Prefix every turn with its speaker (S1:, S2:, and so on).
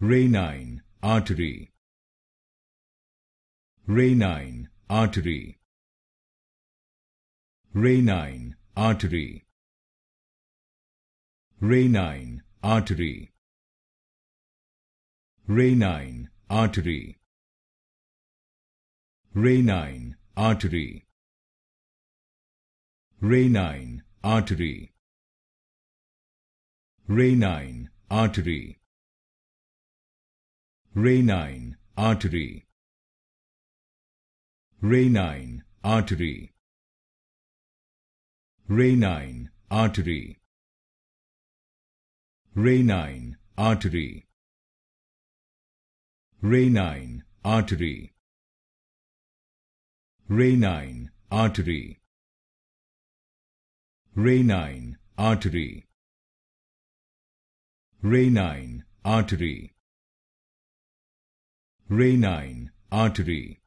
S1: Renine artery. Renine artery. Renine artery. Renine artery. Renine artery. Renine artery. Renine artery. Ranine artery. Renine artery Renine artery Renine artery Renine artery Renine artery Renine artery Renine artery Ranine artery 9, artery